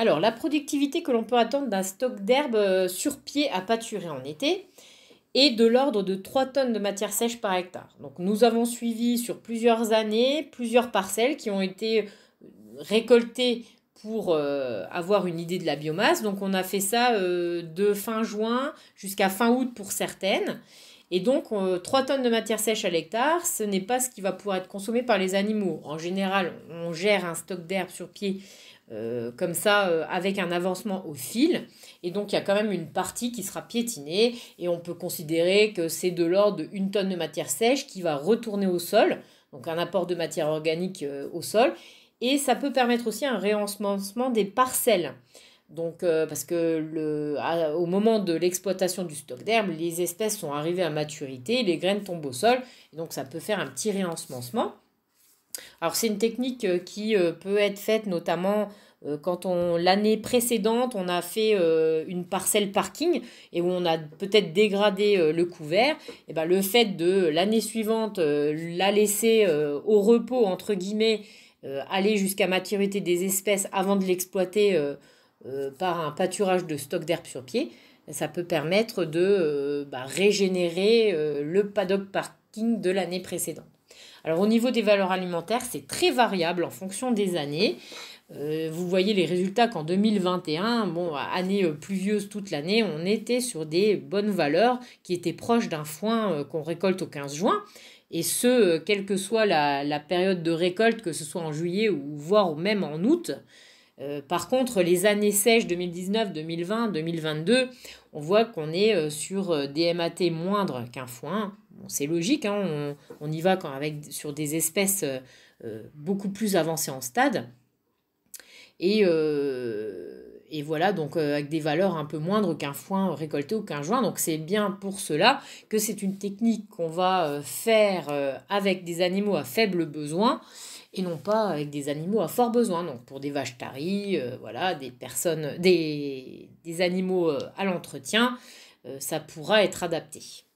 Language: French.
Alors, la productivité que l'on peut attendre d'un stock d'herbe euh, sur pied à pâturer en été est de l'ordre de 3 tonnes de matière sèche par hectare. Donc, nous avons suivi sur plusieurs années plusieurs parcelles qui ont été euh, récoltées pour euh, avoir une idée de la biomasse. Donc on a fait ça de fin juin jusqu'à fin août pour certaines. Et donc, 3 tonnes de matière sèche à l'hectare, ce n'est pas ce qui va pouvoir être consommé par les animaux. En général, on gère un stock d'herbe sur pied euh, comme ça, euh, avec un avancement au fil. Et donc, il y a quand même une partie qui sera piétinée. Et on peut considérer que c'est de l'ordre d'une tonne de matière sèche qui va retourner au sol, donc un apport de matière organique euh, au sol. Et ça peut permettre aussi un réensemencement des parcelles. Donc, euh, parce que le, au moment de l'exploitation du stock d'herbe, les espèces sont arrivées à maturité, les graines tombent au sol, et donc ça peut faire un petit réensemencement. Alors, c'est une technique euh, qui euh, peut être faite notamment quand on l'année précédente, on a fait une parcelle parking et où on a peut-être dégradé le couvert, et ben le fait de l'année suivante la laisser au repos entre guillemets, aller jusqu'à maturité des espèces avant de l'exploiter euh, par un pâturage de stock d'herbe sur pied, ça peut permettre de euh, bah, régénérer euh, le paddock parking de l'année précédente. Alors au niveau des valeurs alimentaires, c'est très variable en fonction des années. vous voyez les résultats qu'en 2021, bon, année pluvieuse toute l'année, on était sur des bonnes valeurs qui étaient proches d'un foin qu'on récolte au 15 juin. Et ce, quelle que soit la, la, période de récolte, que ce soit en juillet ou voire même en août. Euh, par contre, les années sèches 2019, 2020, 2022, on voit qu'on est euh, sur euh, des MAT moindres qu'un foin. c'est logique, hein, on, y va quand avec, sur des espèces beaucoup plus avancées en stade. Et et voilà, donc euh, avec des valeurs un peu moindres qu'un foin récolté ou qu'un joint. Donc c'est bien pour cela que c'est une technique qu'on va euh, faire euh, avec des animaux à faible besoin et non pas avec des animaux à fort besoin. Donc pour des vaches taries, voilà, des personnes, des, animaux à l'entretien, ça pourra être adapté.